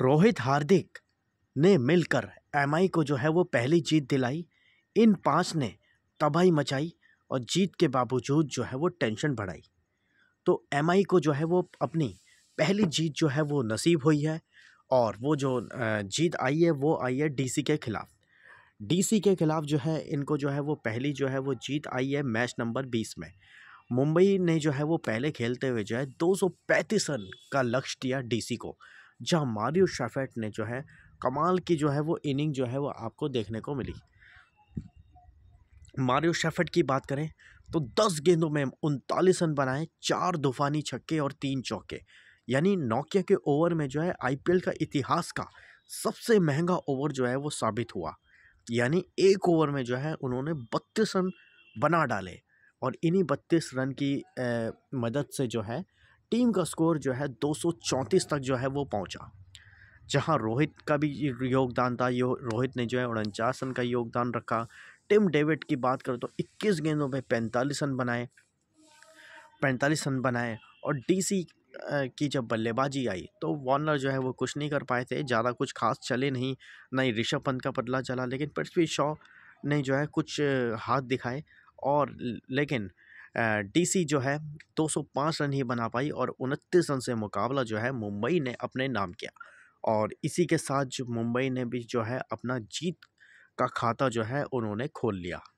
रोहित हार्दिक ने मिलकर एम को जो है वो पहली जीत दिलाई इन पांच ने तबाही मचाई और जीत के बावजूद जो है वो टेंशन बढ़ाई तो एम को जो है वो अपनी पहली जीत जो है वो नसीब हुई है और वो जो जीत आई है वो आई है डीसी के ख़िलाफ़ डीसी के ख़िलाफ़ जो है इनको जो है वो पहली जो है वो जीत आई है मैच नंबर बीस में मुंबई ने जो है वो पहले खेलते हुए जो है दो रन का लक्ष्य दिया डीसी को जहाँ मारियो शेफेट ने जो है कमाल की जो है वो इनिंग जो है वो आपको देखने को मिली मारियो शेफेट की बात करें तो 10 गेंदों में उनतालीस रन बनाए चार दुफानी छक्के और तीन चौके यानी नोकिया के ओवर में जो है आईपीएल का इतिहास का सबसे महंगा ओवर जो है वो साबित हुआ यानी एक ओवर में जो है उन्होंने बत्तीस रन बना डाले और इन्हीं बत्तीस रन की ए, मदद से जो है टीम का स्कोर जो है 234 तक जो है वो पहुंचा जहां रोहित का भी योगदान था यो रोहित ने जो है उनचास रन का योगदान रखा टिम डेविड की बात करो तो 21 गेंदों में पैंतालीस रन बनाए पैंतालीस रन बनाए और डीसी की जब बल्लेबाजी आई तो वार्नर जो है वो कुछ नहीं कर पाए थे ज़्यादा कुछ खास चले नहीं ना ही ऋषभ पंत का बदला चला लेकिन पृथ्वी शॉ ने जो है कुछ हाथ दिखाए और लेकिन डीसी जो है 205 रन ही बना पाई और उनतीस रन से मुकाबला जो है मुंबई ने अपने नाम किया और इसी के साथ जो मुंबई ने भी जो है अपना जीत का खाता जो है उन्होंने खोल लिया